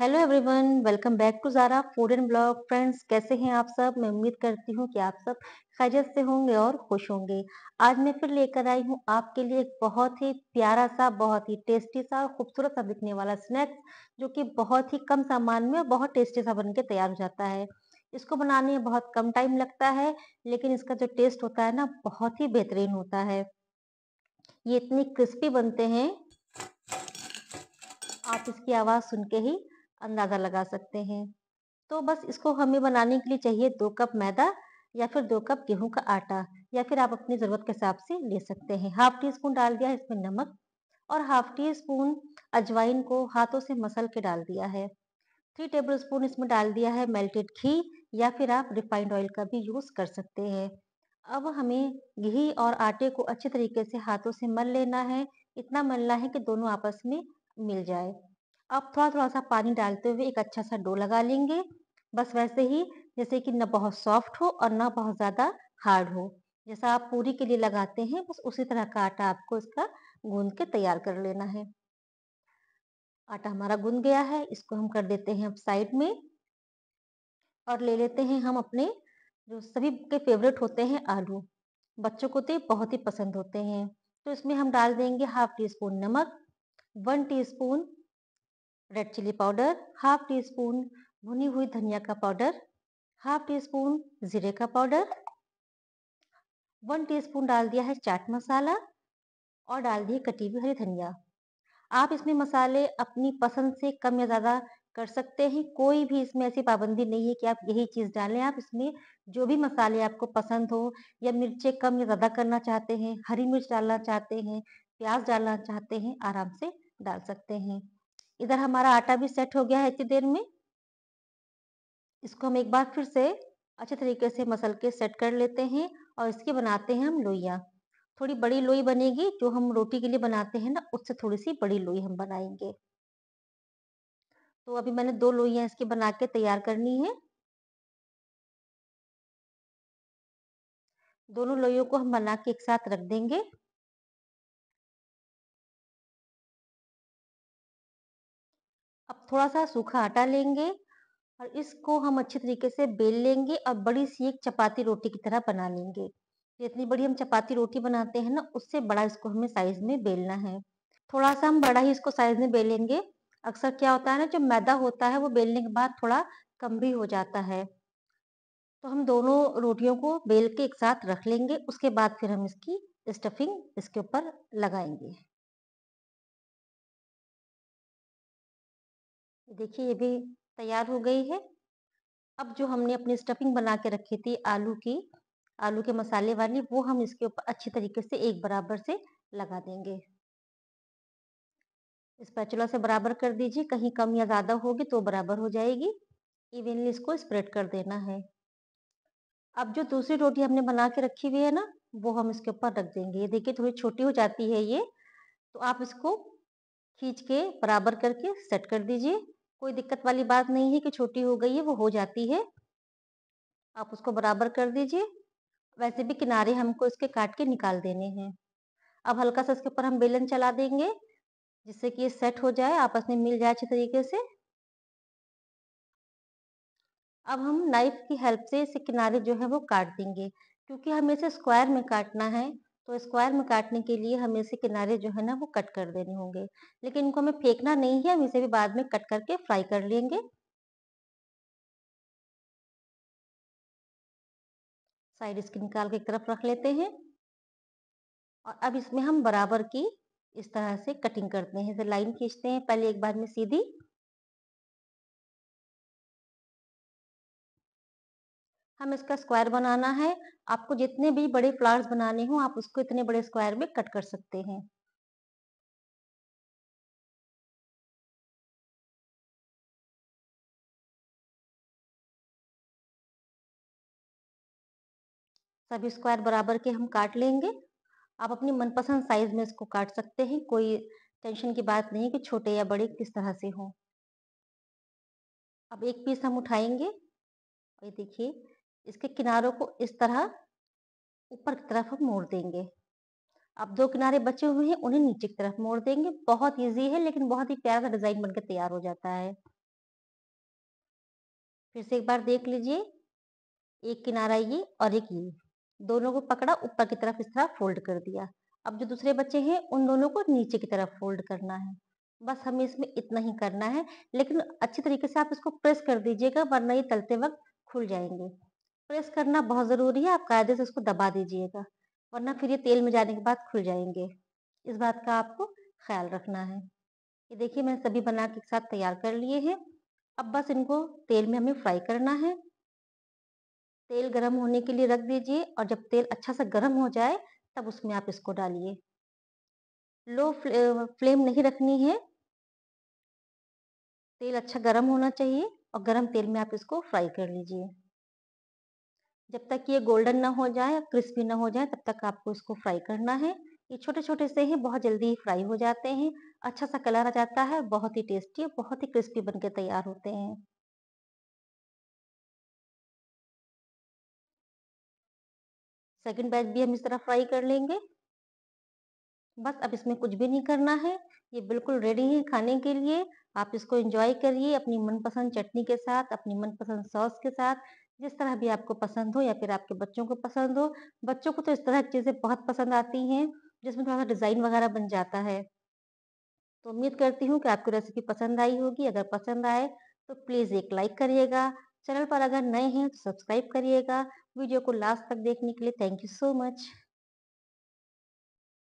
hello everyone welcome back to Zara food and blog friends कैसे हैं आप सब मैं उम्मीद करती हूँ कि आप सब खैरियत से होंगे और खुश होंगे आज मैं फिर लेकर आई हूँ आपके लिए एक बहुत ही प्यारा सा बहुत ही टेस्टी सा और खूबसूरत सा दिखने वाला स्नैक्स जो कि बहुत ही कम सामान में और बहुत टेस्टी सा बन के तैयार हो जाता है इसको बनाने में बहुत कम टाइम लगता है लेकिन इसका जो टेस्ट होता है ना बहुत ही बेहतरीन होता है ये इतनी क्रिस्पी बनते हैं आप इसकी आवाज़ सुन के ही अंदाज़ा लगा सकते हैं तो बस इसको हमें बनाने के लिए चाहिए दो कप मैदा या फिर दो कप गेहूं का आटा या फिर आप अपनी ज़रूरत के हिसाब से ले सकते हैं हाफ टी स्पून डाल दिया है इसमें नमक और हाफ टी स्पून अजवाइन को हाथों से मसल के डाल दिया है थ्री टेबल स्पून इसमें डाल दिया है मेल्टेड घी या फिर आप रिफाइंड ऑयल का भी यूज़ कर सकते हैं अब हमें घी और आटे को अच्छे तरीके से हाथों से मल लेना है इतना मलना है कि दोनों आपस में मिल जाए अब थोड़ा थोड़ा सा पानी डालते हुए एक अच्छा सा डो लगा लेंगे बस वैसे ही जैसे कि ना बहुत सॉफ्ट हो और ना बहुत ज़्यादा हार्ड हो जैसा आप पूरी के लिए लगाते हैं बस उसी तरह का आटा आपको इसका गूंद के तैयार कर लेना है आटा हमारा गूंद गया है इसको हम कर देते हैं अब साइड में और ले लेते हैं हम अपने जो सभी के फेवरेट होते हैं आलू बच्चों को तो बहुत ही पसंद होते हैं तो इसमें हम डाल देंगे हाफ टी स्पून नमक one spoon red chilli powder half teaspoon भुनी हुई धनिया का पाउडर हाफ टी स्पून जीरे का पाउडर वन टीस्पून डाल दिया है चाट मसाला और डाल दिए कटी हुई हरी धनिया आप इसमें मसाले अपनी पसंद से कम या ज़्यादा कर सकते हैं कोई भी इसमें ऐसी पाबंदी नहीं है कि आप यही चीज़ डालें आप इसमें जो भी मसाले आपको पसंद हो या मिर्चें कम या ज़्यादा करना चाहते हैं हरी मिर्च डालना चाहते हैं प्याज डालना चाहते हैं आराम से डाल सकते हैं इधर हमारा आटा भी सेट हो गया है इतनी देर में इसको हम एक बार फिर से अच्छे तरीके से मसल के सेट कर लेते हैं और इसके बनाते हैं हम लोहिया थोड़ी बड़ी लोई बनेगी जो हम रोटी के लिए बनाते हैं ना उससे थोड़ी सी बड़ी लोई हम बनाएंगे तो अभी मैंने दो लोइया इसकी बना के तैयार करनी है दोनों लोइयों को हम बना के एक साथ रख देंगे थोड़ा सा सूखा आटा लेंगे और इसको हम अच्छे तरीके से बेल लेंगे और बड़ी सी एक चपाती रोटी की तरह बना लेंगे जितनी बड़ी हम चपाती रोटी बनाते हैं ना उससे बड़ा इसको हमें साइज में बेलना है थोड़ा सा हम बड़ा ही इसको साइज में बेलेंगे अक्सर क्या होता है ना जो मैदा होता है वो बेलने के बाद थोड़ा कम भी हो जाता है तो हम दोनों रोटियों को बेल के एक साथ रख लेंगे उसके बाद फिर हम इसकी स्टफिंग इसके ऊपर लगाएंगे देखिए ये भी तैयार हो गई है अब जो हमने अपनी स्टफिंग बना के रखी थी आलू की आलू के मसाले वाली वो हम इसके ऊपर अच्छी तरीके से एक बराबर से लगा देंगे स्पैचुला से बराबर कर दीजिए कहीं कम या ज़्यादा होगी तो बराबर हो जाएगी इवेनली इसको स्प्रेड कर देना है अब जो दूसरी रोटी हमने बना के रखी हुई है ना वो हम इसके ऊपर रख देंगे ये देखिए थोड़ी छोटी हो जाती है ये तो आप इसको खींच के बराबर करके सेट कर दीजिए कोई दिक्कत वाली बात नहीं है कि छोटी हो गई है वो हो जाती है आप उसको बराबर कर दीजिए वैसे भी किनारे हमको इसके काट के निकाल देने हैं अब हल्का सा इसके ऊपर हम बेलन चला देंगे जिससे कि ये सेट हो जाए आपस में मिल जाए अच्छे तरीके से अब हम नाइफ की हेल्प से इसे किनारे जो है वो काट देंगे क्योंकि हमें इसे स्क्वायर में काटना है तो स्क्वायर में काटने के लिए हमें इसे किनारे जो है ना वो कट कर देने होंगे लेकिन इनको हमें फेंकना नहीं है हम इसे भी बाद में कट करके फ्राई कर लेंगे साइड इसके निकाल के एक तरफ रख लेते हैं और अब इसमें हम बराबर की इस तरह से कटिंग करते हैं लाइन खींचते हैं पहले एक बार में सीधी हम इसका स्क्वायर बनाना है आपको जितने भी बड़े फ्लावर्स बनाने हो आप उसको इतने बड़े स्क्वायर में कट कर सकते हैं सभी स्क्वायर बराबर के हम काट लेंगे आप अपनी मनपसंद साइज में इसको काट सकते हैं कोई टेंशन की बात नहीं कि छोटे या बड़े किस तरह से हो अब एक पीस हम उठाएंगे ये देखिए इसके किनारों को इस तरह ऊपर की तरफ हम मोड़ देंगे अब दो किनारे बचे हुए हैं उन्हें नीचे की तरफ मोड़ देंगे बहुत ईजी है लेकिन बहुत ही प्यारा सा डिजाइन बनकर तैयार हो जाता है फिर से एक बार देख लीजिए एक किनारा ये और एक ये दोनों को पकड़ा ऊपर की तरफ इस तरह फोल्ड कर दिया अब जो दूसरे बच्चे हैं उन दोनों को नीचे की तरफ फोल्ड करना है बस हमें इसमें इतना ही करना है लेकिन अच्छे तरीके से आप इसको प्रेस कर दीजिएगा वरना ये तलते वक्त खुल जाएंगे प्रेस करना बहुत ज़रूरी है आप कायदे से उसको दबा दीजिएगा वरना फिर ये तेल में जाने के बाद खुल जाएंगे इस बात का आपको ख्याल रखना है ये देखिए मैंने सभी बना के एक साथ तैयार कर लिए हैं अब बस इनको तेल में हमें फ्राई करना है तेल गर्म होने के लिए रख दीजिए और जब तेल अच्छा सा गर्म हो जाए तब उसमें आप इसको डालिए लो फ्ले, फ्लेम नहीं रखनी है तेल अच्छा गर्म होना चाहिए और गरम तेल में आप इसको फ्राई कर लीजिए जब तक ये गोल्डन ना हो जाए क्रिस्पी ना हो जाए तब तक आपको इसको फ्राई करना है ये छोटे छोटे से ही बहुत जल्दी ही फ्राई हो जाते हैं अच्छा सा कलर आ जाता है बहुत ही टेस्टी बहुत ही क्रिस्पी बनके तैयार होते हैं सेकंड बैच भी हम इस तरह फ्राई कर लेंगे बस अब इसमें कुछ भी नहीं करना है ये बिल्कुल रेडी है खाने के लिए आप इसको एंजॉय करिए अपनी मनपसंद चटनी के साथ अपनी मनपसंद सॉस के साथ जिस तरह भी आपको पसंद हो या फिर आपके बच्चों को पसंद हो बच्चों को तो इस तरह की चीज़ें बहुत पसंद आती हैं जिसमें थोड़ा सा डिज़ाइन वगैरह बन जाता है तो उम्मीद करती हूँ कि आपको रेसिपी पसंद आई होगी अगर पसंद आए तो प्लीज़ एक लाइक करिएगा चैनल पर अगर नए हैं तो सब्सक्राइब करिएगा वीडियो को लास्ट तक देखने के लिए थैंक यू सो मच